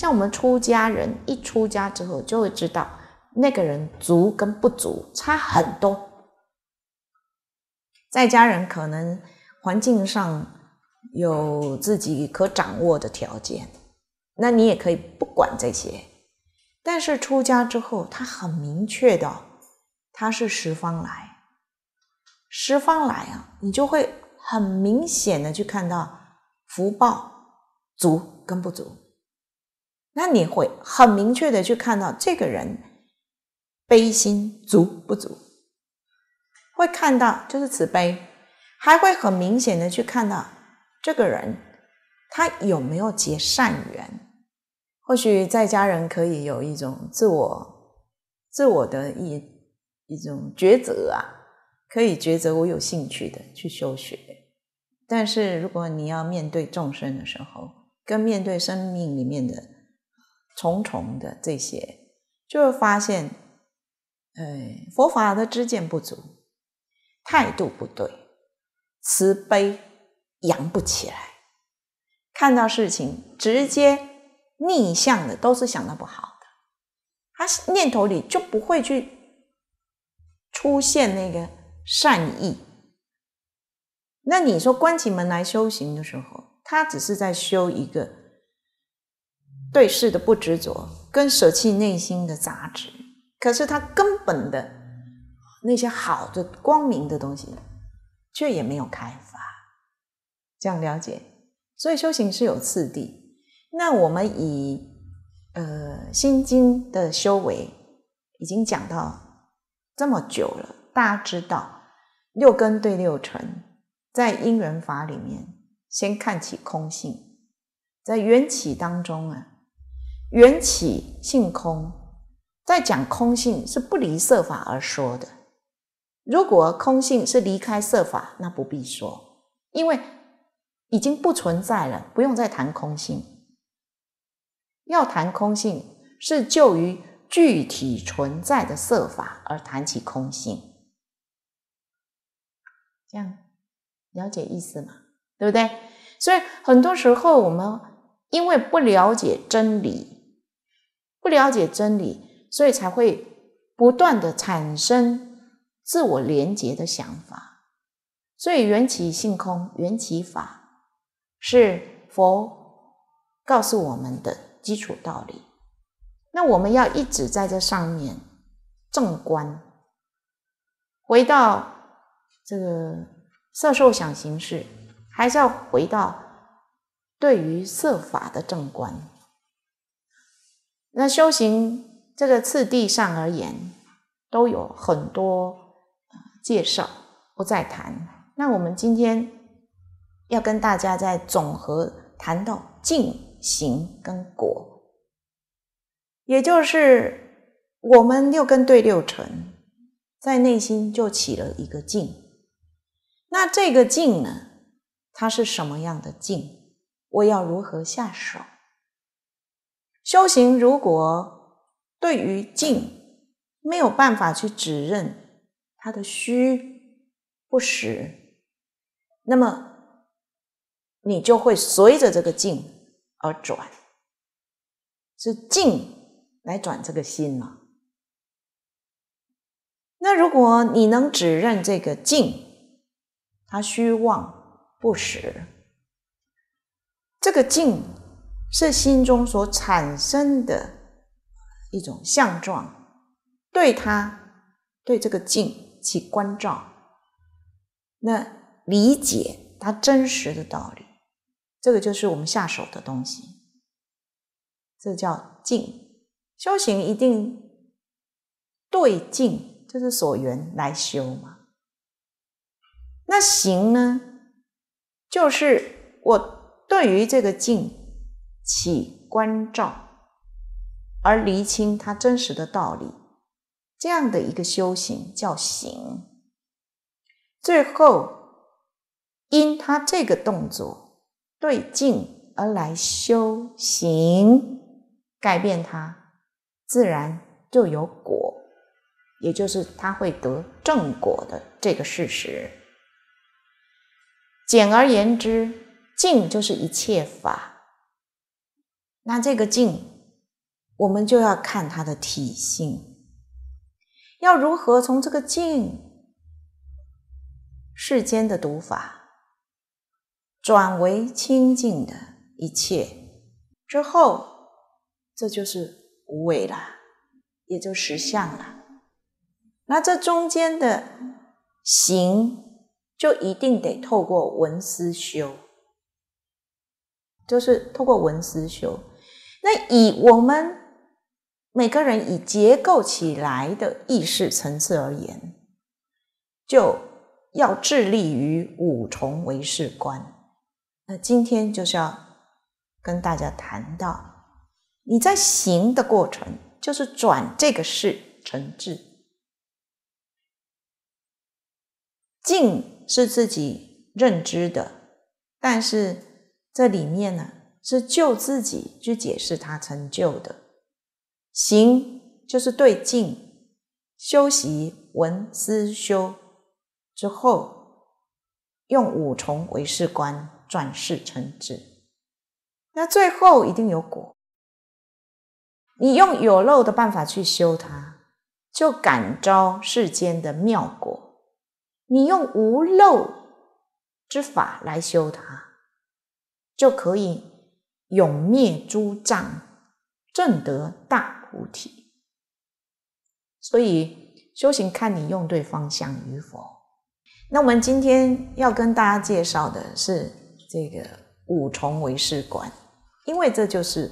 像我们出家人一出家之后，就会知道那个人足跟不足差很多。在家人可能环境上有自己可掌握的条件，那你也可以不管这些。但是出家之后，他很明确的，他是十方来，十方来啊，你就会很明显的去看到福报足跟不足。那你会很明确的去看到这个人悲心足不足，会看到就是慈悲，还会很明显的去看到这个人他有没有结善缘。或许在家人可以有一种自我自我的一一种抉择啊，可以抉择我有兴趣的去修学。但是如果你要面对众生的时候，跟面对生命里面的。重重的这些，就会发现，呃，佛法的知见不足，态度不对，慈悲扬不起来，看到事情直接逆向的，都是想的不好的，他念头里就不会去出现那个善意。那你说关起门来修行的时候，他只是在修一个。对事的不执着，跟舍弃内心的杂质，可是他根本的那些好的光明的东西，却也没有开发。这样了解，所以修行是有次第。那我们以呃心经的修为，已经讲到这么久了，大家知道六根对六尘，在因缘法里面，先看起空性，在缘起当中啊。缘起性空，在讲空性是不离色法而说的。如果空性是离开色法，那不必说，因为已经不存在了，不用再谈空性。要谈空性，是就于具体存在的色法而谈起空性。这样了解意思嘛？对不对？所以很多时候我们因为不了解真理。不了解真理，所以才会不断的产生自我廉洁的想法。所以缘起性空、缘起法是佛告诉我们的基础道理。那我们要一直在这上面正观，回到这个色受想行识，还是要回到对于色法的正观。那修行这个次第上而言，都有很多介绍，不再谈。那我们今天要跟大家再总和谈到静行跟果，也就是我们六根对六尘，在内心就起了一个静。那这个静呢，它是什么样的静？我要如何下手？修行如果对于静没有办法去指认它的虚不实，那么你就会随着这个境而转，是境来转这个心嘛？那如果你能指认这个境，它虚妄不实，这个境。是心中所产生的一种相状，对它对这个境去关照，那理解它真实的道理，这个就是我们下手的东西。这叫境，修行一定对境，就是所缘来修嘛。那行呢，就是我对于这个境。起关照，而厘清它真实的道理，这样的一个修行叫行。最后，因他这个动作对境而来修行，改变他，自然就有果，也就是他会得正果的这个事实。简而言之，境就是一切法。那这个静，我们就要看它的体性，要如何从这个静世间的读法转为清净的一切之后，这就是无为啦，也就实相了。那这中间的行，就一定得透过文思修，就是透过文思修。那以我们每个人以结构起来的意识层次而言，就要致力于五重唯识观。那今天就是要跟大家谈到，你在行的过程就是转这个事成智，静是自己认知的，但是这里面呢？是救自己去解释他成就的行，就是对境修习闻思修之后，用五重为事观转世成智，那最后一定有果。你用有漏的办法去修它，就感召世间的妙果；你用无漏之法来修它，就可以。永灭诸障，证得大菩提。所以修行看你用对方向与否。那我们今天要跟大家介绍的是这个五重唯识观，因为这就是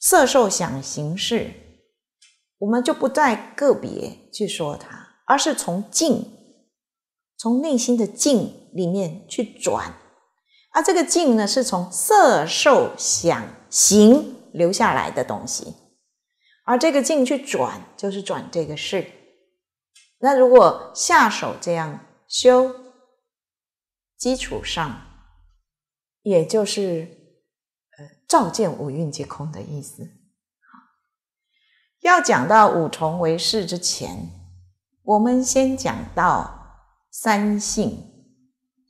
色受想行识，我们就不再个别去说它，而是从静，从内心的静里面去转。而这个净呢，是从色受想行留下来的东西，而这个净去转，就是转这个事。那如果下手这样修，基础上，也就是，呃，照见五蕴皆空的意思。要讲到五重为事之前，我们先讲到三性。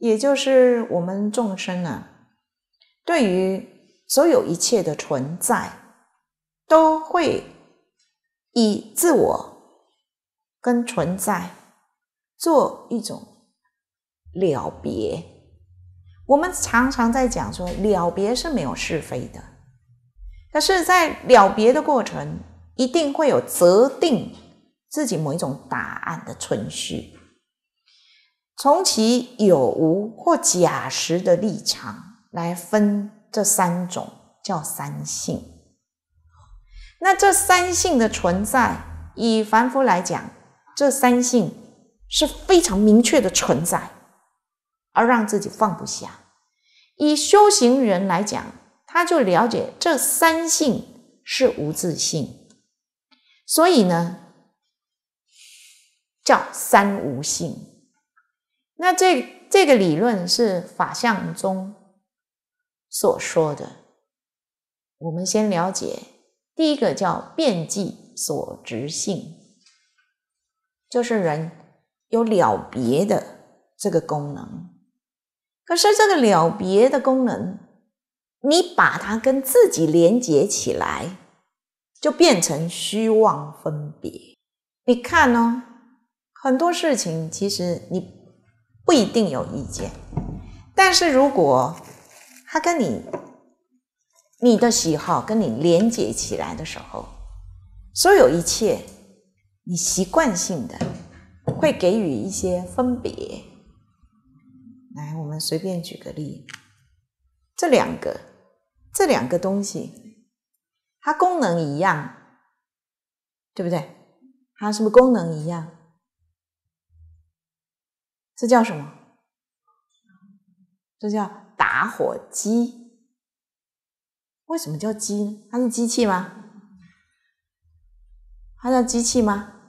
也就是我们众生啊，对于所有一切的存在，都会以自我跟存在做一种了别。我们常常在讲说，了别是没有是非的，可是，在了别的过程，一定会有择定自己某一种答案的存续。从其有无或假实的立场来分，这三种叫三性。那这三性的存在，以凡夫来讲，这三性是非常明确的存在，而让自己放不下；以修行人来讲，他就了解这三性是无自性，所以呢，叫三无性。那这这个理论是法相中所说的。我们先了解第一个叫遍计所执性，就是人有了别的这个功能，可是这个了别的功能，你把它跟自己连接起来，就变成虚妄分别。你看呢，很多事情其实你。不一定有意见，但是如果他跟你你的喜好跟你连接起来的时候，所有一切你习惯性的会给予一些分别。来，我们随便举个例，这两个这两个东西，它功能一样，对不对？它是不是功能一样？这叫什么？这叫打火机。为什么叫机？它是机器吗？它叫机器吗？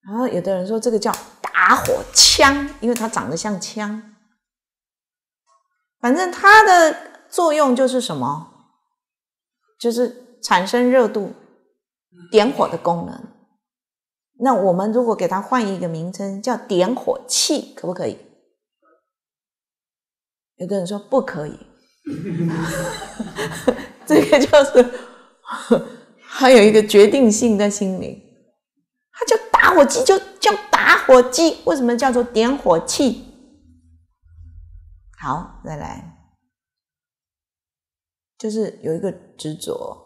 然后有的人说这个叫打火枪，因为它长得像枪。反正它的作用就是什么？就是产生热度、点火的功能。那我们如果给它换一个名称，叫点火器，可不可以？有的人说不可以，这个就是还有一个决定性在心里，它叫打火机，就叫打火机。为什么叫做点火器？好，再来，就是有一个执着。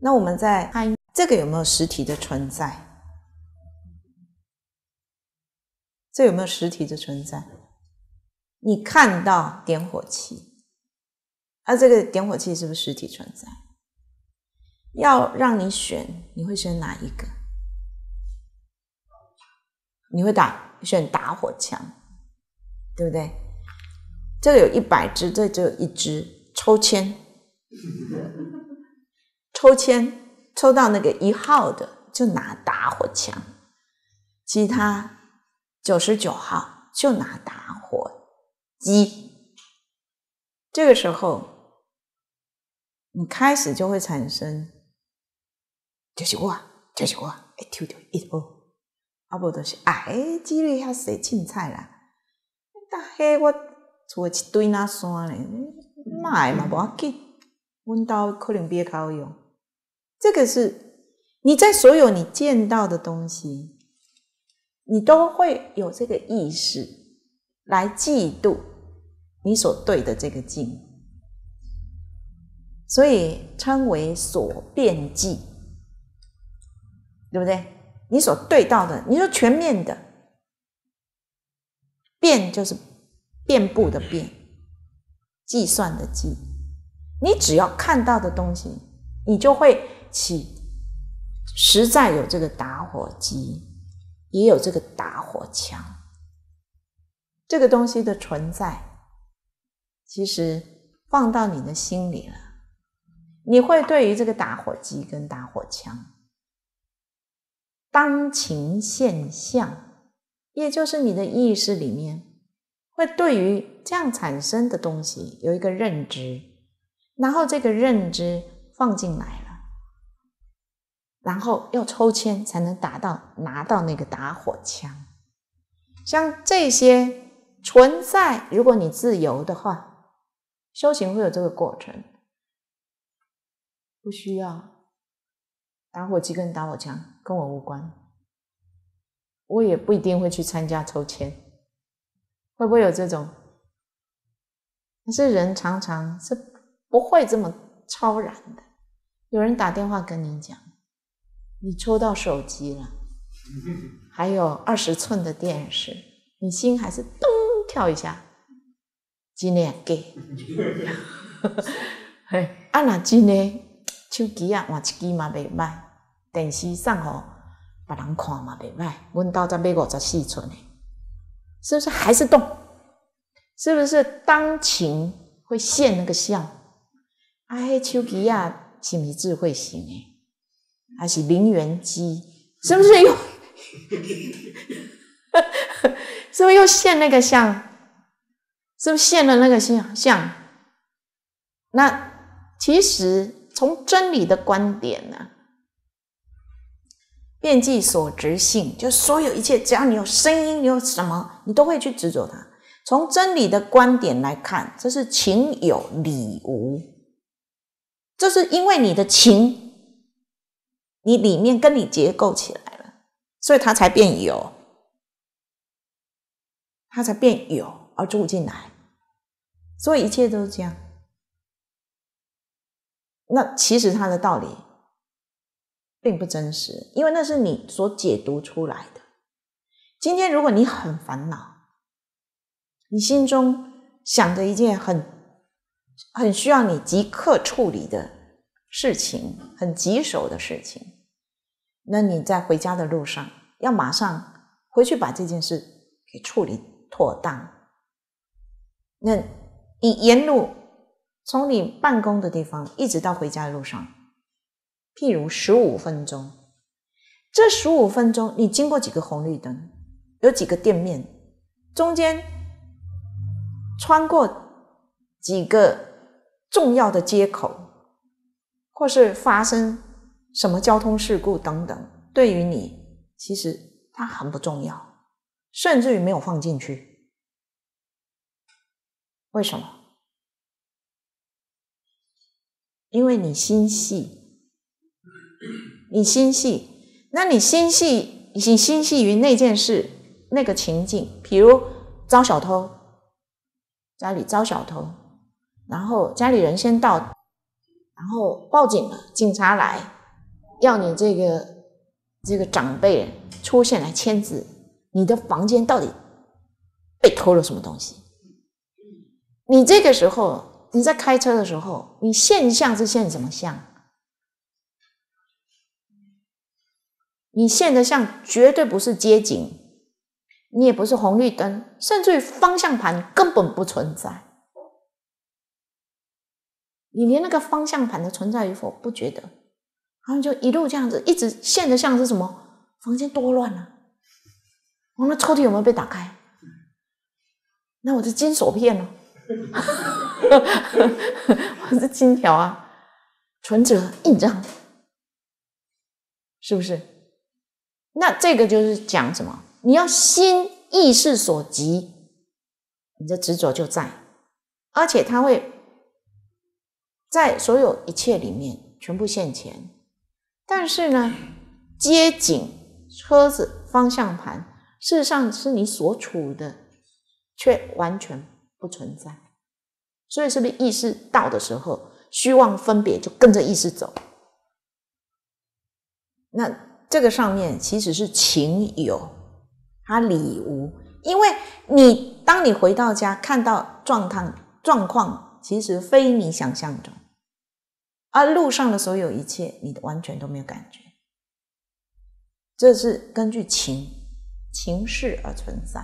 那我们在这个有没有实体的存在？这有没有实体的存在？你看到点火器，啊，这个点火器是不是实体存在？要让你选，你会选哪一个？你会打选打火枪，对不对？这个有一百支，这只有一支，抽签，抽签抽到那个一号的就拿打火枪，其他。九十九号就拿打火机，这个时候你开始就会产生，就是我，就是我，一丢丢，一包，啊不都是哎，几率遐死青菜啦，大黑我厝一堆那山嘞，卖嘛，无要紧，温兜可能比较好用。这个是你在所有你见到的东西。你都会有这个意识来嫉妒你所对的这个境，所以称为所变计，对不对？你所对到的，你说全面的变就是遍布的遍，计算的计，你只要看到的东西，你就会起实在有这个打火机。也有这个打火枪，这个东西的存在，其实放到你的心里了，你会对于这个打火机跟打火枪当情现象，也就是你的意识里面，会对于这样产生的东西有一个认知，然后这个认知放进来。然后要抽签才能达到拿到那个打火枪，像这些存在，如果你自由的话，修行会有这个过程，不需要打火机跟打火枪跟我无关，我也不一定会去参加抽签，会不会有这种？可是人常常是不会这么超然的，有人打电话跟您讲。你抽到手机了，还有二十寸的电视，你心还是咚跳一下。今年给，啊那今年手机啊换一支嘛袂歹，电视上吼，别人看嘛袂歹，阮到才买五十四寸的，是不是还是动？是不是当情会现那个相？啊，嘿，手机啊，是不是智慧型诶？还是零元机，是不是又？是不是又现那个像？是不是现了那个像像？那其实从真理的观点呢，遍计所执性，就所有一切，只要你有声音，你有什么，你都会去执着它。从真理的观点来看，这是情有理无，这是因为你的情。你里面跟你结构起来了，所以它才变有，它才变有而住进来，所以一切都是这样。那其实它的道理并不真实，因为那是你所解读出来的。今天如果你很烦恼，你心中想着一件很很需要你即刻处理的事情，很棘手的事情。那你在回家的路上要马上回去把这件事给处理妥当。那你沿路从你办公的地方一直到回家的路上，譬如十五分钟，这十五分钟你经过几个红绿灯，有几个店面，中间穿过几个重要的街口，或是发生。什么交通事故等等，对于你其实它很不重要，甚至于没有放进去。为什么？因为你心细，你心细，那你心细你心细于那件事、那个情境，比如招小偷，家里招小偷，然后家里人先到，然后报警了，警察来。要你这个这个长辈出现来签字，你的房间到底被偷了什么东西？你这个时候你在开车的时候，你现象是现什么像？你现的像绝对不是街景，你也不是红绿灯，甚至于方向盘根本不存在，你连那个方向盘的存在与否不觉得。他们就一路这样子，一直陷得像是什么？房间多乱啊！我那抽屉有没有被打开？那我是金锁片哦，我是金条啊，存折、印章，是不是？那这个就是讲什么？你要心意识所及，你的执着就在，而且它会在所有一切里面全部现钱。但是呢，街景、车子、方向盘，事实上是你所处的，却完全不存在。所以，是不是意识到的时候，虚妄分别就跟着意识走？那这个上面其实是情有，它理无。因为你当你回到家，看到状态状况，其实非你想象中。而路上的所有一切，你完全都没有感觉，这是根据情情势而存在。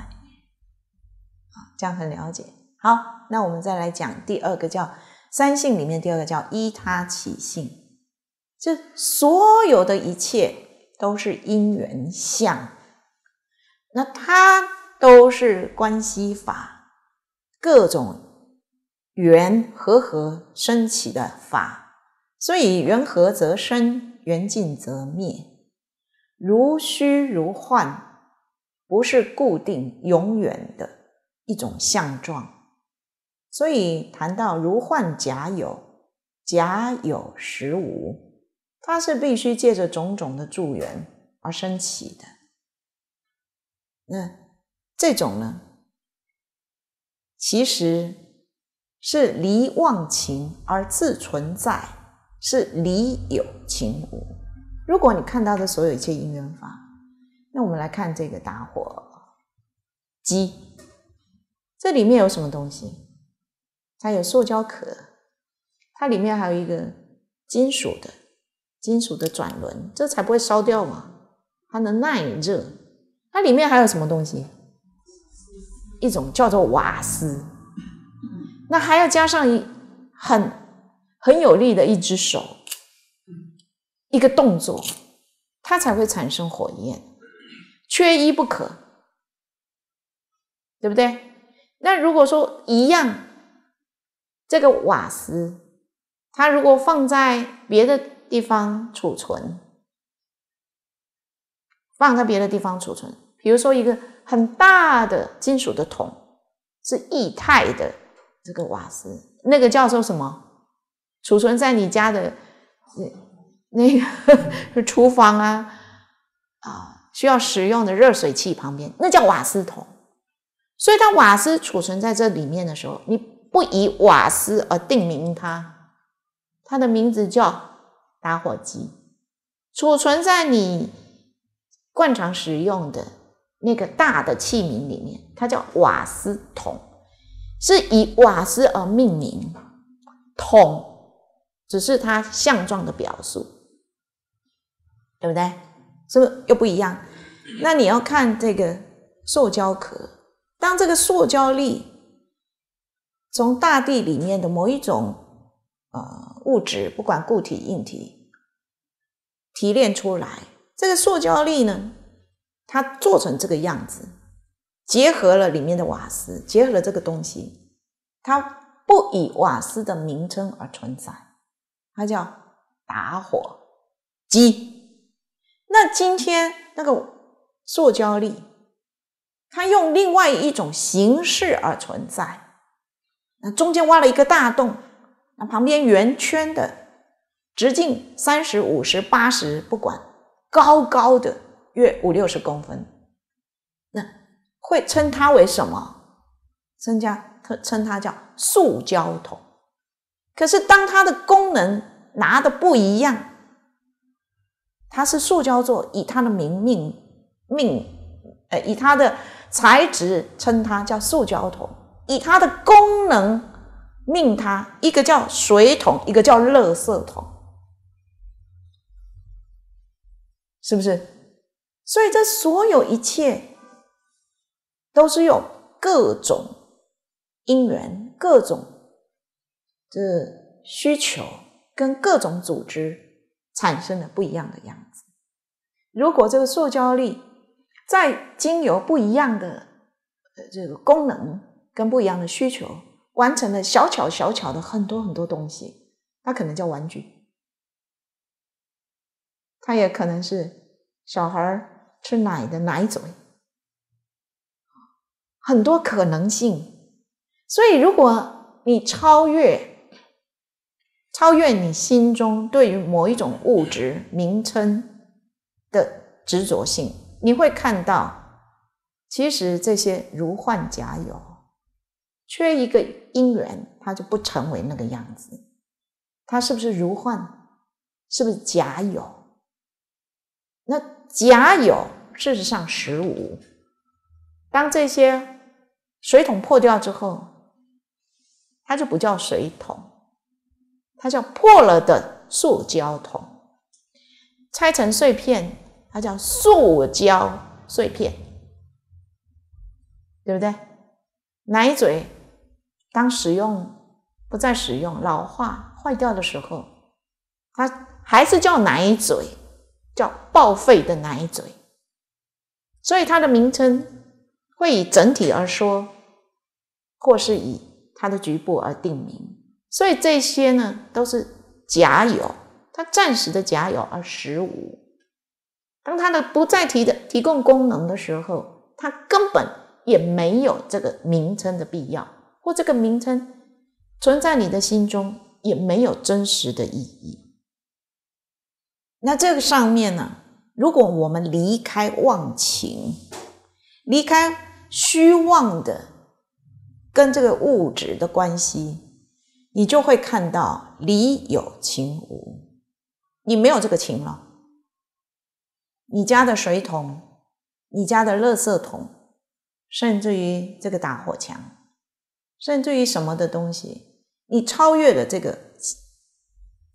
这样很了解。好，那我们再来讲第二个，叫三性里面第二个叫依他起性，这所有的一切都是因缘相，那它都是关系法，各种缘和合升起的法。所以缘合则生，缘尽则灭，如虚如幻，不是固定永远的一种相状。所以谈到如幻假有，假有实无，它是必须借着种种的助缘而升起的。那这种呢，其实是离妄情而自存在。是理有情无。如果你看到的所有一切因缘法，那我们来看这个打火机，这里面有什么东西？它有塑胶壳，它里面还有一个金属的金属的转轮，这才不会烧掉嘛。它能耐热。它里面还有什么东西？一种叫做瓦斯。那还要加上一很。很有力的一只手，一个动作，它才会产生火焰，缺一不可，对不对？那如果说一样，这个瓦斯，它如果放在别的地方储存，放在别的地方储存，比如说一个很大的金属的桶，是液态的这个瓦斯，那个叫做什么？储存在你家的那那个 厨房啊啊需要使用的热水器旁边，那叫瓦斯桶。所以当瓦斯储存在这里面的时候，你不以瓦斯而定名它，它的名字叫打火机。储存在你惯常使用的那个大的器皿里面，它叫瓦斯桶，是以瓦斯而命名桶。只是它相状的表述，对不对？是不是又不一样？那你要看这个塑胶壳，当这个塑胶粒从大地里面的某一种呃物质，不管固体、硬体提炼出来，这个塑胶粒呢，它做成这个样子，结合了里面的瓦斯，结合了这个东西，它不以瓦斯的名称而存在。它叫打火机。那今天那个塑胶粒，它用另外一种形式而存在。那中间挖了一个大洞，那旁边圆圈的直径三十五十八十不管，高高的约五六十公分。那会称它为什么？增家特称它叫塑胶桶。可是，当它的功能拿的不一样，它是塑胶做，以它的名命命，呃，以它的材质称它叫塑胶桶，以它的功能命它，一个叫水桶，一个叫垃圾桶，是不是？所以，这所有一切都是有各种因缘，各种。这需求跟各种组织产生了不一样的样子。如果这个塑胶粒在经由不一样的这个功能跟不一样的需求，完成了小巧小巧的很多很多东西，它可能叫玩具，它也可能是小孩吃奶的奶嘴，很多可能性。所以，如果你超越。超越你心中对于某一种物质名称的执着性，你会看到，其实这些如幻假有，缺一个因缘，它就不成为那个样子。它是不是如幻？是不是假有？那假有事实上实无。当这些水桶破掉之后，它就不叫水桶。它叫破了的塑胶桶，拆成碎片，它叫塑胶碎片，对不对？奶嘴当使用不再使用、老化坏掉的时候，它还是叫奶嘴，叫报废的奶嘴。所以它的名称会以整体而说，或是以它的局部而定名。所以这些呢，都是假有，它暂时的假有而实无。当它的不再提的提供功能的时候，它根本也没有这个名称的必要，或这个名称存在你的心中也没有真实的意义。那这个上面呢，如果我们离开忘情，离开虚妄的跟这个物质的关系。你就会看到理有情无，你没有这个情了。你家的水桶，你家的垃圾桶，甚至于这个打火墙，甚至于什么的东西，你超越了这个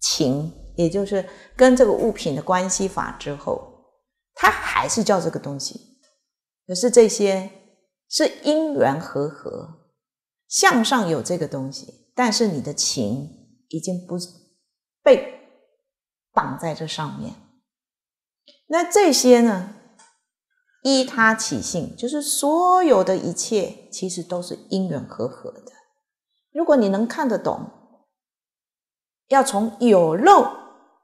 情，也就是跟这个物品的关系法之后，它还是叫这个东西。可是这些是因缘和合，向上有这个东西。但是你的情已经不被绑在这上面，那这些呢？依他起性，就是所有的一切其实都是因缘和合的。如果你能看得懂，要从有漏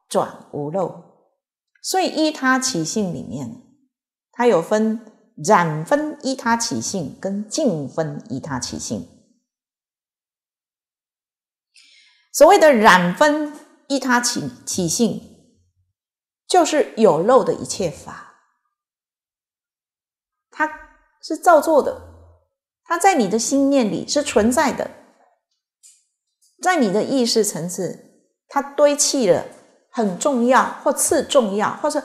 转无漏，所以依他起性里面，它有分染分依他起性跟净分依他起性。所谓的染分依他起起性，就是有漏的一切法，它是造作的，它在你的心念里是存在的，在你的意识层次，它堆砌了很重要或次重要，或是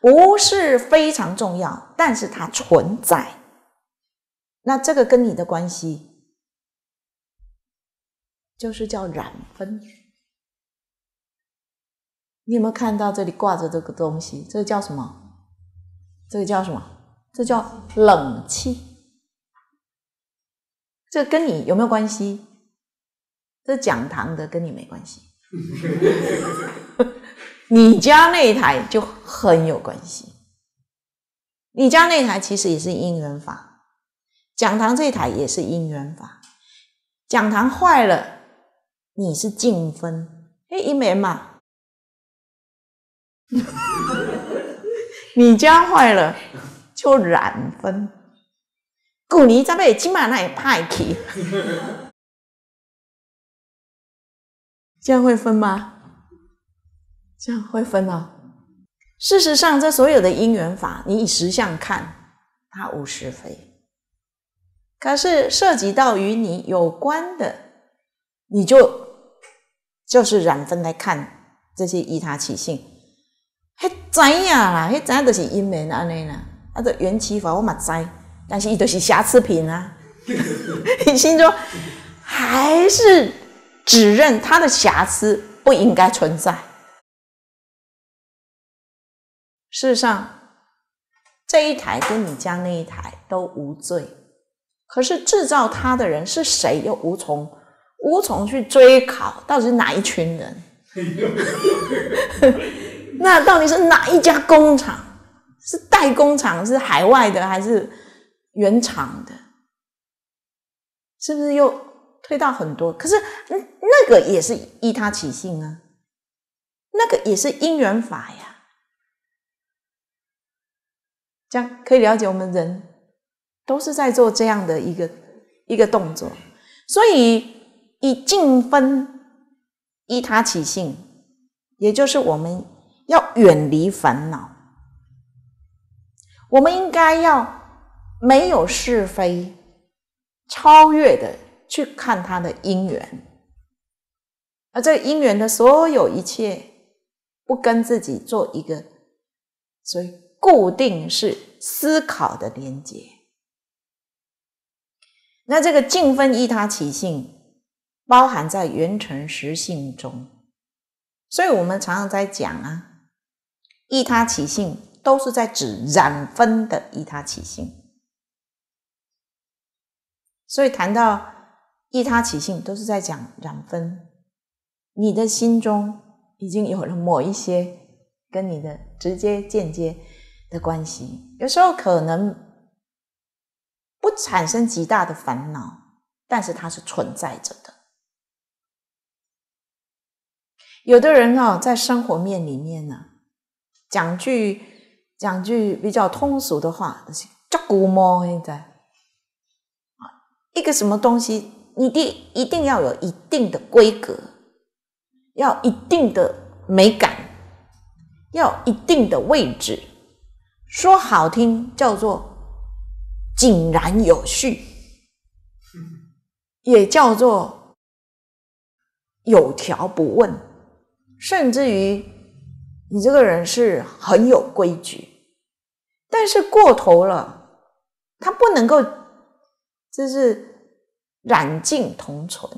不是非常重要，但是它存在。那这个跟你的关系？就是叫染分。你有没有看到这里挂着这个东西？这个叫什么？这个叫什么？这叫冷气。这跟你有没有关系？这讲堂的跟你没关系。你家那台就很有关系。你家那台其实也是因缘法，讲堂这一台也是因缘法。讲堂坏了。你是净分，哎，一枚嘛，你家坏了就染分，古尼咋贝今嘛那也派去，这样会分吗？这样会分哦。事实上，这所有的因缘法，你以实相看，它无是非。可是涉及到与你有关的，你就。就是染分来看这些依他起性，迄知呀，迄知都是因缘安尼啦，啊，这缘起法我嘛知，但是都是瑕疵品啊，你 心中还是指认他的瑕疵不应该存在。事实上，这一台跟你家那一台都无罪，可是制造它的人是谁，又无从。无从去追考到底是哪一群人，那到底是哪一家工厂？是代工厂？是海外的？还是原厂的？是不是又推到很多？可是那个也是依他起性啊，那个也是因缘法呀。这样可以了解，我们人都是在做这样的一个一个动作，所以。以净分依他起性，也就是我们要远离烦恼，我们应该要没有是非，超越的去看它的因缘，而这个因缘的所有一切，不跟自己做一个，所以固定是思考的连接。那这个净分依他起性。包含在原成实性中，所以我们常常在讲啊，依他起性都是在指染分的依他起性。所以谈到依他起性，都是在讲染分。你的心中已经有了某一些跟你的直接、间接的关系，有时候可能不产生极大的烦恼，但是它是存在着的。有的人呢，在生活面里面呢，讲句讲句比较通俗的话，这古猫现在啊，一个什么东西，你得一定要有一定的规格，要一定的美感，要一定的位置。说好听叫做井然有序，也叫做有条不紊。甚至于，你这个人是很有规矩，但是过头了，他不能够，就是染净同存，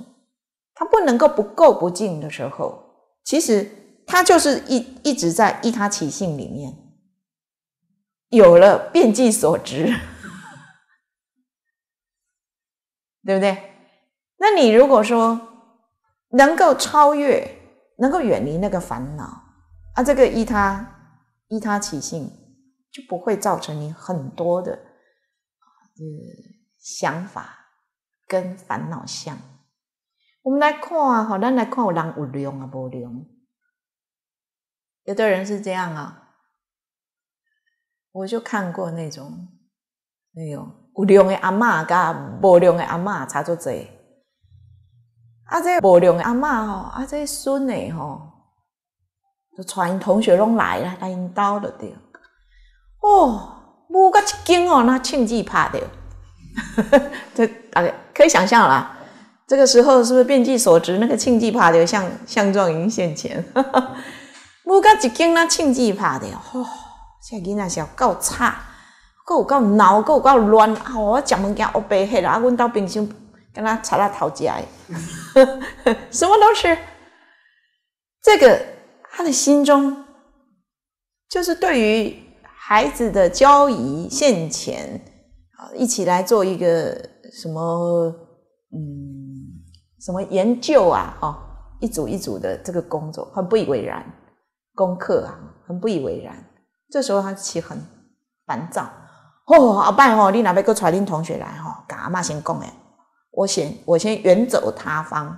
他不能够不垢不净的时候，其实他就是一一直在依他起性里面，有了遍计所值，对不对？那你如果说能够超越。能够远离那个烦恼啊，这个依他依他起性，就不会造成你很多的呃想法跟烦恼相。我们来看啊，好，咱来看有人有量啊，无量。有的人是这样啊，我就看过那种，那种有量的阿嬷，跟无量的阿嬷差足侪。啊，这无良的阿嬷吼，啊，这孙的吼，就传同学拢来啦，来因兜了着。哦，母甲一惊哦，那趁机拍着，这啊，可以想象啦。这个时候是不是遍计所执？那个庆记拍着，像像状云现前。母甲一惊，那趁机拍着，吼，这囡仔是小够差，够够闹，够够乱啊！我食物件乌白黑啦，啊，我到冰箱。跟他吵到吵架，什么都吃。这个他的心中就是对于孩子的交易、现钱啊，一起来做一个什么嗯什么研究啊，哦，一组一组的这个工作，很不以为然，功课啊，很不以为然。这时候他气很烦躁，哦，阿伯哦，你哪边我揣恁同学来哦，跟阿妈先讲诶。我先，我先远走他方，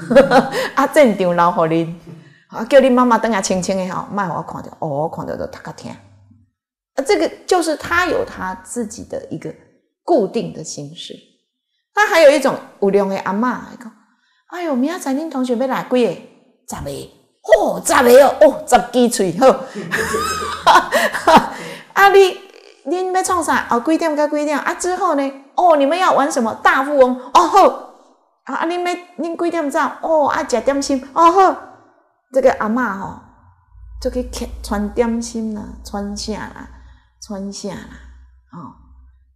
啊！这场留予恁，啊，叫你妈妈等下轻轻的吼，卖我看到，哦，看到都他个天，啊，这个就是他有他自己的一个固定的心事。他还有一种无良的阿妈，哎呦，明仔载恁同学要来几个？十个，哦，十个哦，哦，十只嘴，好，啊你。恁要创啥？哦，几点到几点？啊！之后呢？哦，你们要玩什么？大富翁哦好！啊，恁要恁几点走？哦，啊，食点心哦好！这个阿嬷吼，就去吃穿点心啦，穿啥啦，穿啥啦哦，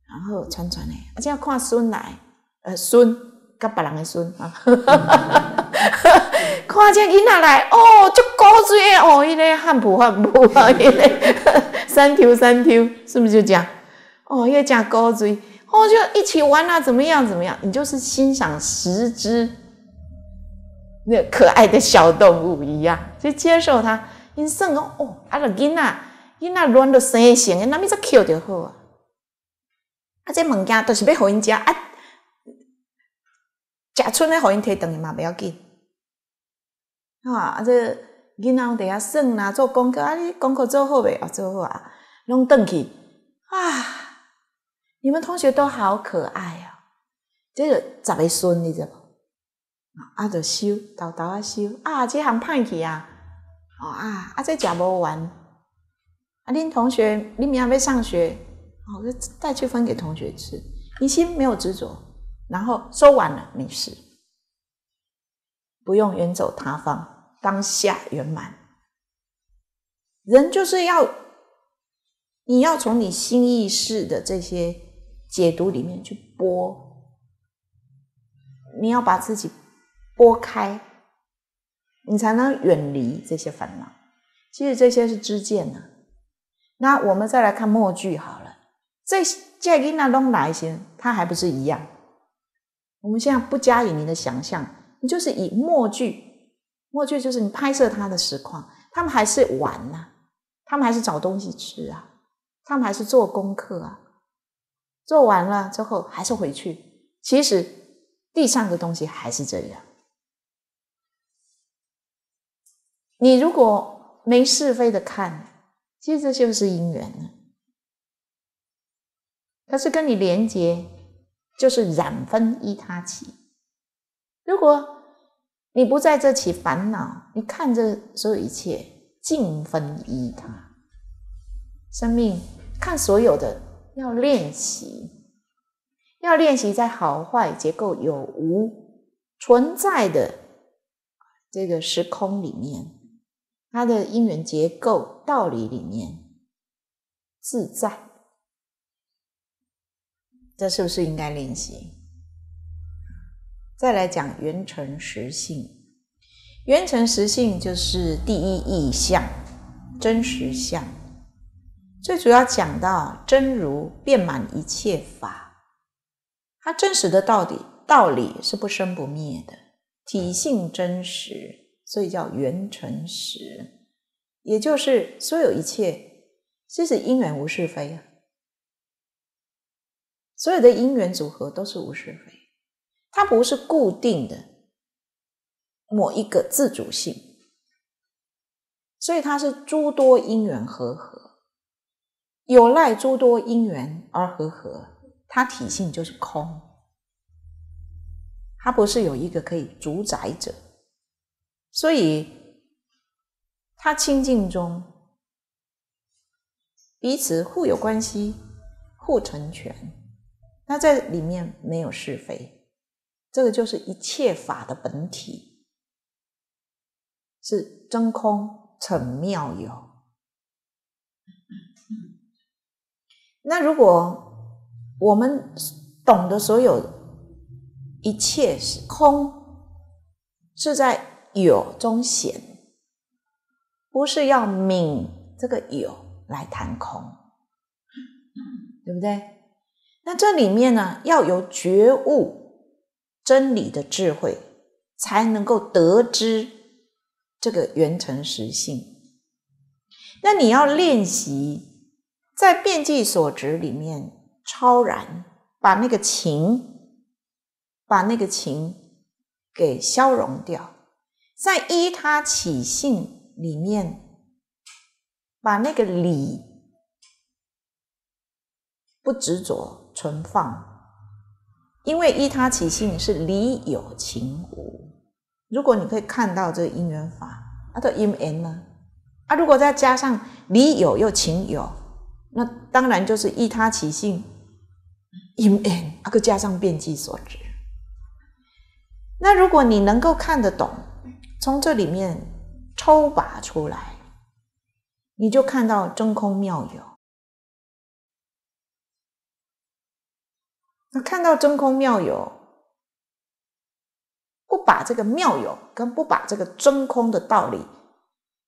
然后穿传嘞，而且看孙来，呃，孙甲别人的孙啊，看这囡仔来哦，足古锥哦，伊个汉普汉普哦，伊个。三丢三丢，是不是就这样？哦，要加高追，哦，就一起玩啊，怎么样？怎么样？你就是欣赏十只那可爱的小动物一样，就接受它。因生哦，哦，阿个囡啊，囡啊，软到生性，那咪只扣就好啊。啊，这物件都是要互因食啊，食剩的好因退掉嘛，不要紧啊。阿这。然后底下算啦，做功课啊，你功课做好未？啊，做好啊，拢倒去啊！你们同学都好可爱哦，这个十个孙你知道啊，啊，着收，豆豆啊收啊，这行叛去啊！哦啊啊，这食不完啊！恁同学，恁明仔要上学，好，再去分给同学吃。你心没有执着，然后收完了没事，不用远走他方。当下圆满，人就是要，你要从你心意识的这些解读里面去拨，你要把自己拨开，你才能远离这些烦恼。其实这些是知见呐。那我们再来看末句好了，这这因那中哪些，它还不是一样？我们现在不加以你的想象，你就是以末句。过去就是你拍摄他的实况，他们还是玩呢，他们还是找东西吃啊，他们还是做功课啊，做完了之后还是回去。其实地上的东西还是这样。你如果没是非的看，其实这就是因缘了。它是跟你连接，就是染分依他起。如果你不在这起烦恼，你看着所有一切，尽分依他生命，看所有的要练习，要练习在好坏结构有无存在的这个时空里面，它的因缘结构道理里面自在，这是不是应该练习？再来讲原成实性，原成实性就是第一意象，真实相。最主要讲到真如遍满一切法，它真实的道理，道理是不生不灭的体性真实，所以叫原成实，也就是所有一切，这是因缘无是非啊，所有的因缘组合都是无是非。它不是固定的某一个自主性，所以它是诸多因缘和合，有赖诸多因缘而和合。它体性就是空，它不是有一个可以主宰者，所以它清净中彼此互有关系，互成全。那在里面没有是非。这个就是一切法的本体，是真空成妙有。那如果我们懂得所有一切是空，是在有中显，不是要泯这个有来谈空，对不对？那这里面呢，要有觉悟。真理的智慧才能够得知这个缘成实性。那你要练习在遍计所值里面超然，把那个情，把那个情给消融掉；在依他起性里面，把那个理不执着存放。因为依他起性是理有情无，如果你可以看到这个因缘法，那多因缘呢？啊，如果再加上理有又情有，那当然就是依他起性因缘，啊，可加上遍计所执。那如果你能够看得懂，从这里面抽拔出来，你就看到真空妙有。那看到真空妙有，不把这个妙有跟不把这个真空的道理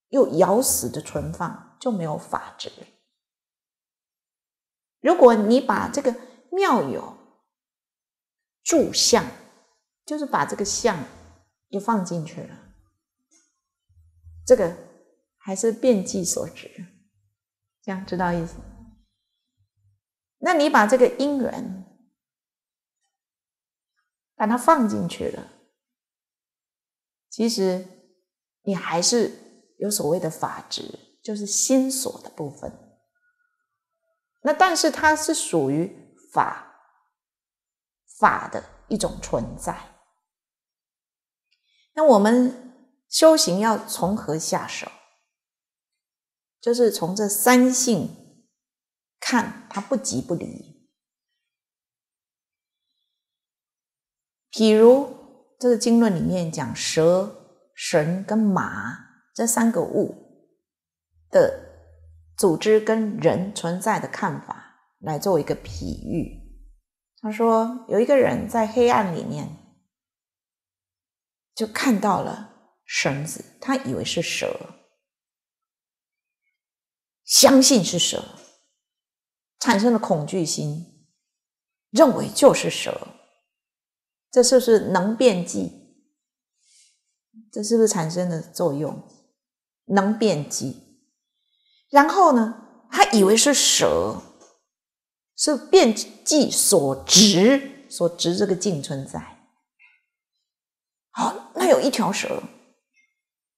又咬死的存放，就没有法执。如果你把这个妙有住相，就是把这个相又放进去了，这个还是遍计所指。这样知道意思？那你把这个因缘。把它放进去了，其实你还是有所谓的法执，就是心所的部分。那但是它是属于法法的一种存在。那我们修行要从何下手？就是从这三性看它不急不离。比如，这个经论里面讲蛇、神跟马这三个物的组织跟人存在的看法，来做一个比喻。他说，有一个人在黑暗里面就看到了绳子，他以为是蛇，相信是蛇，产生了恐惧心，认为就是蛇。这是不是能变迹？这是不是产生的作用？能变迹。然后呢，他以为是蛇，是变迹所执，所执这个净存在。好，那有一条蛇，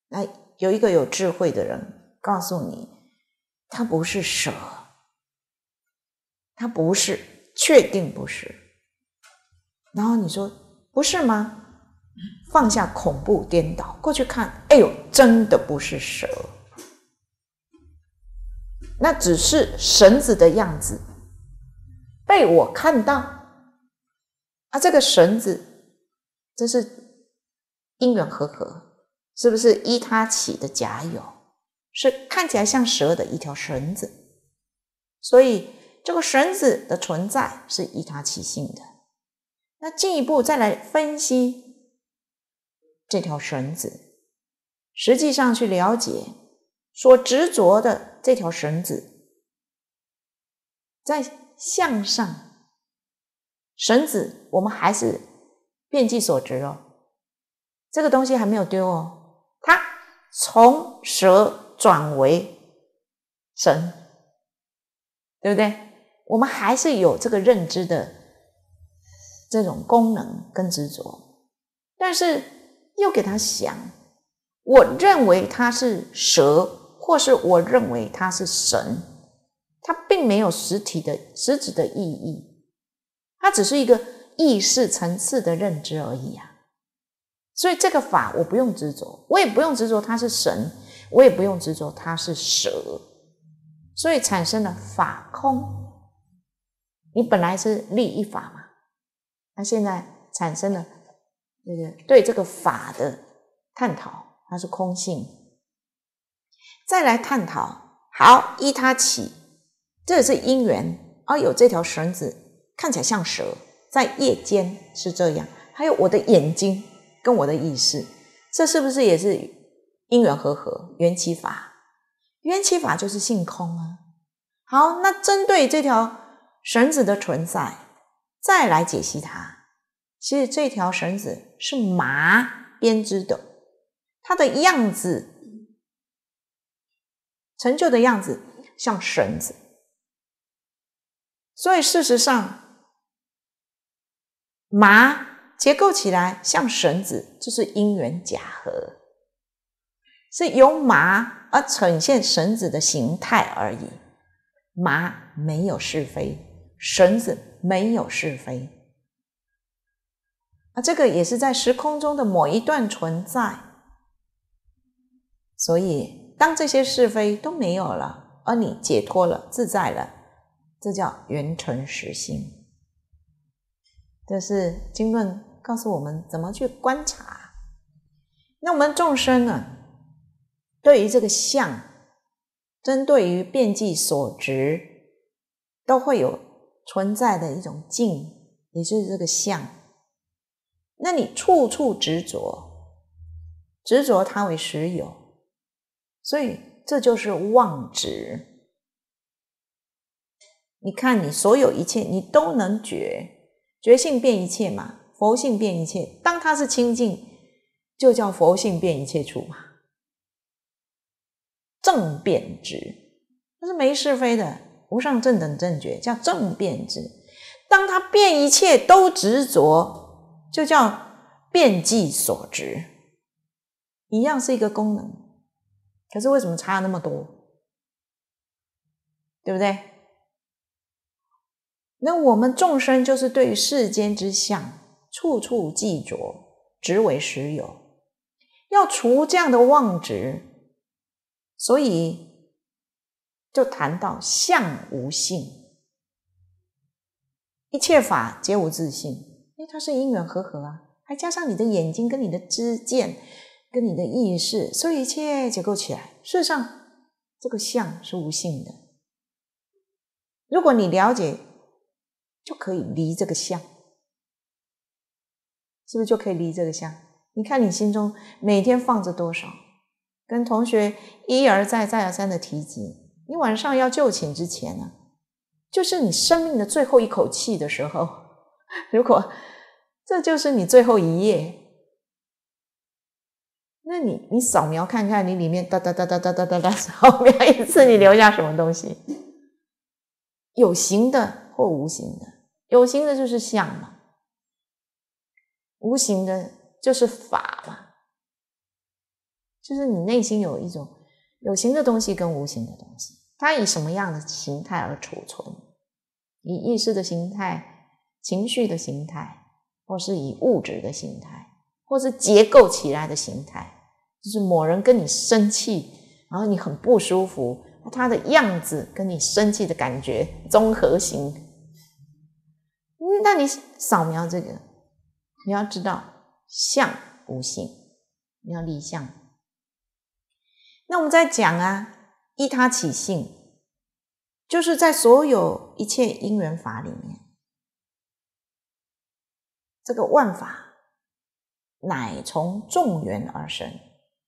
那有一个有智慧的人告诉你，它不是蛇，它不是，确定不是。然后你说。不是吗？放下恐怖颠倒，过去看，哎呦，真的不是蛇，那只是绳子的样子，被我看到啊！这个绳子，这是因缘和合，是不是依他起的假有？是看起来像蛇的一条绳子，所以这个绳子的存在是依他起性的。那进一步再来分析这条绳子，实际上去了解所执着的这条绳子，在向上绳子，我们还是遍计所执哦，这个东西还没有丢哦，它从蛇转为神，对不对？我们还是有这个认知的。这种功能跟执着，但是又给他想，我认为他是蛇，或是我认为他是神，它并没有实体的实质的意义，它只是一个意识层次的认知而已啊。所以这个法我不用执着，我也不用执着它是神，我也不用执着它是蛇，所以产生了法空。你本来是立一法嘛。那现在产生了这个对这个法的探讨，它是空性。再来探讨，好依他起，这也是因缘啊。有这条绳子，看起来像蛇，在夜间是这样。还有我的眼睛跟我的意识，这是不是也是因缘和合缘起法？缘起法就是性空啊。好，那针对这条绳子的存在。再来解析它，其实这条绳子是麻编织的，它的样子、成就的样子像绳子，所以事实上，麻结构起来像绳子，这是因缘假合，是由麻而呈现绳子的形态而已，麻没有是非，绳子。没有是非，啊，这个也是在时空中的某一段存在。所以，当这些是非都没有了，而你解脱了、自在了，这叫圆成实性。这是经论告诉我们怎么去观察。那我们众生呢？对于这个相，针对于遍计所执，都会有。存在的一种境，也就是这个相。那你处处执着，执着它为实有，所以这就是妄执。你看，你所有一切，你都能觉，觉性变一切嘛，佛性变一切，当它是清净，就叫佛性变一切处嘛，正变直，那是没是非的。无上正等正觉叫正变之，当他变一切都执着，就叫变计所执，一样是一个功能。可是为什么差那么多？对不对？那我们众生就是对世间之相处处即着，执为实有，要除这样的妄执，所以。就谈到相无性，一切法皆无自性，因为它是因缘合合啊，还加上你的眼睛跟你的知见，跟你的意识，所以一切结构起来，事实上这个相是无性的。如果你了解，就可以离这个相，是不是就可以离这个相？你看你心中每天放着多少，跟同学一而再、再而三的提及。你晚上要就寝之前呢，就是你生命的最后一口气的时候，如果这就是你最后一夜，那你你扫描看看，你里面哒哒哒哒哒哒哒哒扫描一次，你留下什么东西？有形的或无形的，有形的就是相嘛，无形的就是法嘛，就是你内心有一种。有形的东西跟无形的东西，它以什么样的形态而储存？以意识的形态、情绪的形态，或是以物质的形态，或是结构起来的形态，就是某人跟你生气，然后你很不舒服，他的样子跟你生气的感觉综合型。那你扫描这个，你要知道相无形，你要立相。那我们在讲啊，依他起性，就是在所有一切因缘法里面，这个万法乃从众缘而生，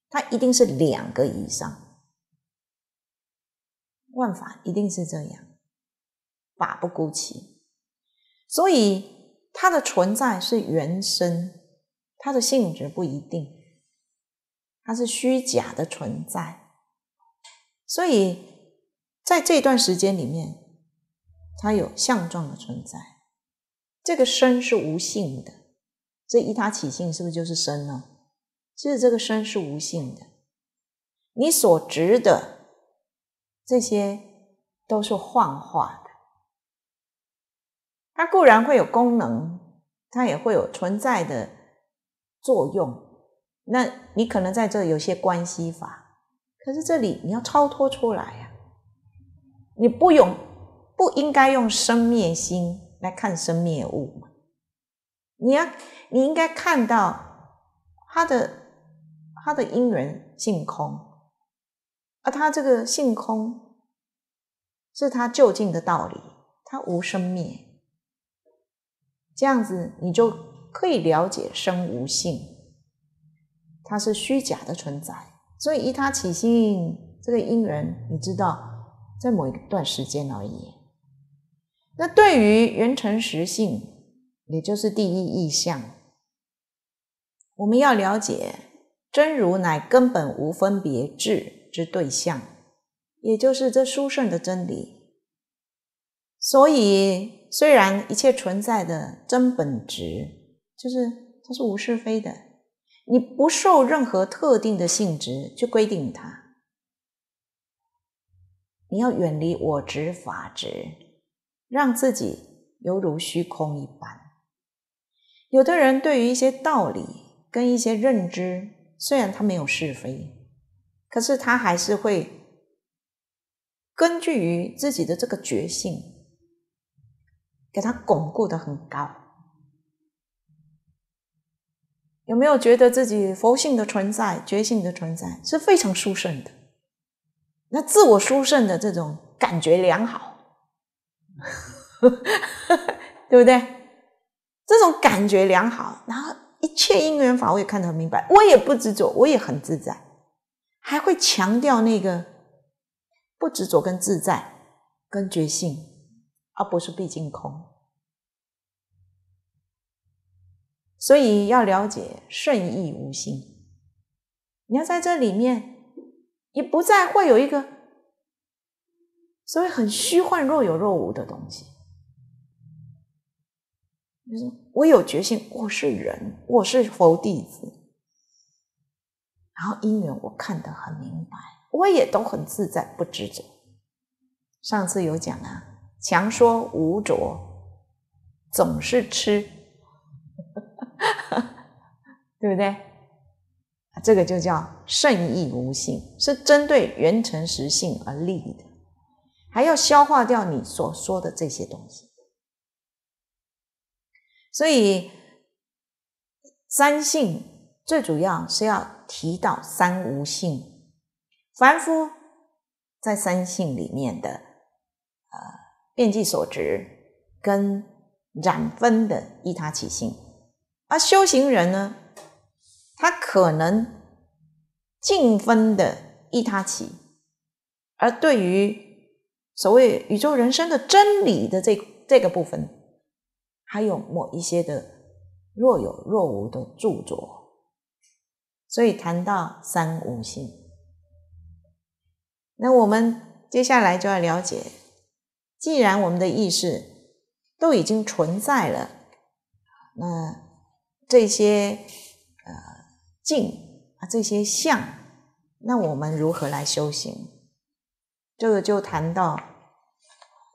它一定是两个以上，万法一定是这样，法不孤起，所以它的存在是原生，它的性质不一定。它是虚假的存在，所以在这段时间里面，它有相状的存在。这个身是无性的，这一它起性是不是就是身呢？其实这个身是无性的，你所执的这些都是幻化的。它固然会有功能，它也会有存在的作用。那你可能在这有些关系法，可是这里你要超脱出来呀！你不用，不应该用生灭心来看生灭物嘛？你要，你应该看到他的他的因缘性空，而他这个性空是他就近的道理，他无生灭。这样子，你就可以了解生无性。它是虚假的存在，所以以它起性这个因缘，你知道，在某一段时间而已。那对于缘成实性，也就是第一意象，我们要了解真如乃根本无分别智之对象，也就是这殊胜的真理。所以，虽然一切存在的真本质，就是它是无是非的。你不受任何特定的性质去规定它，你要远离我执法执，让自己犹如虚空一般。有的人对于一些道理跟一些认知，虽然他没有是非，可是他还是会根据于自己的这个觉性，给他巩固的很高。有没有觉得自己佛性的存在、觉性的存在是非常殊胜的？那自我殊胜的这种感觉良好，对不对？这种感觉良好，然后一切因缘法我也看得很明白，我也不执着，我也很自在，还会强调那个不执着跟自在跟觉性，而不是毕竟空。所以要了解顺意无心，你要在这里面也不再会有一个所谓很虚幻、若有若无的东西。就是我有决心，我是人，我是佛弟子，然后因缘我看得很明白，我也都很自在，不执着。上次有讲啊，强说无着，总是吃。对不对？这个就叫圣义无性，是针对原成实性而立的，还要消化掉你所说的这些东西。所以三性最主要是要提到三无性。凡夫在三性里面的，呃，遍计所执跟染分的依他起性。而修行人呢，他可能尽分的一他起，而对于所谓宇宙人生的真理的这这个部分，还有某一些的若有若无的著作。所以谈到三无性。那我们接下来就要了解，既然我们的意识都已经存在了，那这些呃境啊，这些相，那我们如何来修行？这个就谈到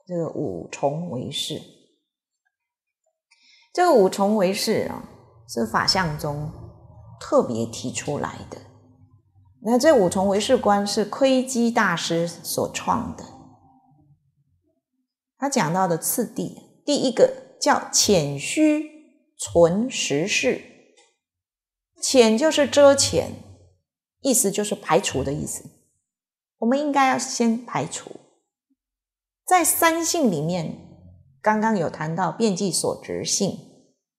这个五重为识。这个五重为识啊，是法相中特别提出来的。那这五重为识观是窥基大师所创的，他讲到的次第，第一个叫浅虚。存实事，浅就是遮浅，意思就是排除的意思。我们应该要先排除。在三性里面，刚刚有谈到遍计所执性、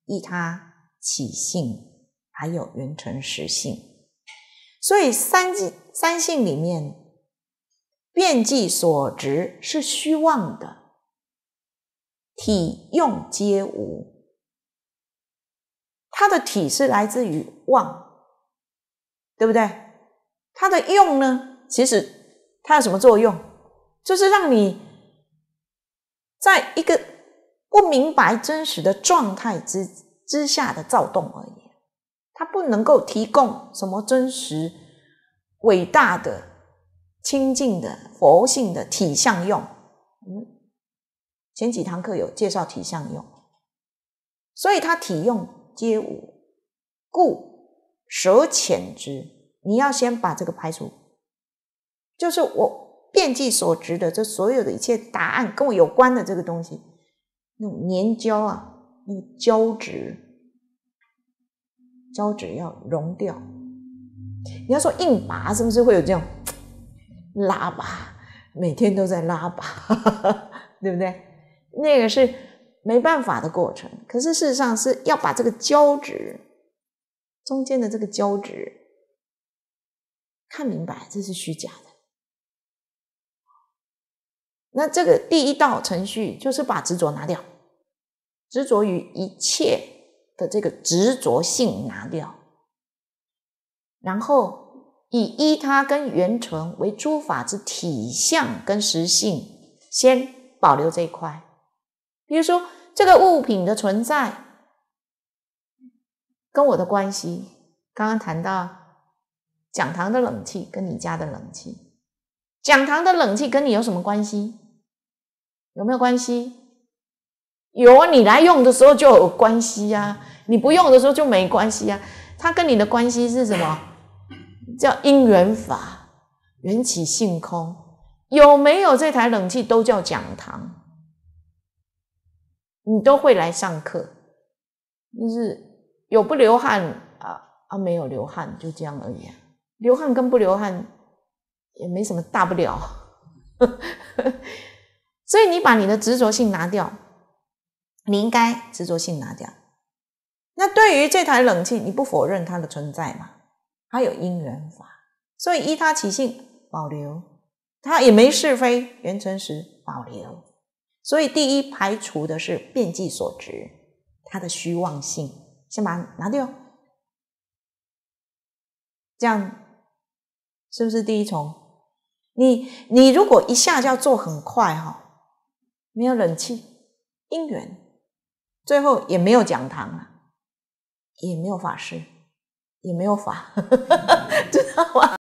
依他起性，还有原成实性。所以三性三性里面，遍计所执是虚妄的，体用皆无。它的体是来自于望，对不对？它的用呢，其实它有什么作用？就是让你在一个不明白真实的状态之之下的躁动而已。它不能够提供什么真实、伟大的、清净的佛性的体相用。嗯，前几堂课有介绍体相用，所以它体用。皆无，故舍浅之。你要先把这个排除，就是我遍计所知的这所有的一切答案跟我有关的这个东西，那种粘胶啊，个胶纸，胶纸要溶掉。你要说硬拔是不是会有这样 拉拔？每天都在拉拔，对不对？那个是。没办法的过程，可是事实上是要把这个交织中间的这个交织看明白，这是虚假的。那这个第一道程序就是把执着拿掉，执着于一切的这个执着性拿掉，然后以依他跟缘存为诸法之体相跟实性，先保留这一块。比如说，这个物品的存在跟我的关系，刚刚谈到讲堂的冷气跟你家的冷气，讲堂的冷气跟你有什么关系？有没有关系？有啊，你来用的时候就有关系呀，你不用的时候就没关系呀。它跟你的关系是什么？叫因缘法，缘起性空。有没有这台冷气都叫讲堂？你都会来上课，就是有不流汗啊啊，没有流汗就这样而已。流汗跟不流汗也没什么大不了，所以你把你的执着性拿掉，你应该执着性拿掉。那对于这台冷气，你不否认它的存在嘛？它有因缘法，所以依它起性保留，它也没是非原成时保留。所以，第一排除的是变计所值，它的虚妄性，先把它拿掉。这样是不是第一重？你你如果一下就要做很快哈，没有冷气，因缘，最后也没有讲堂了，也没有法师，也没有法，知道吗？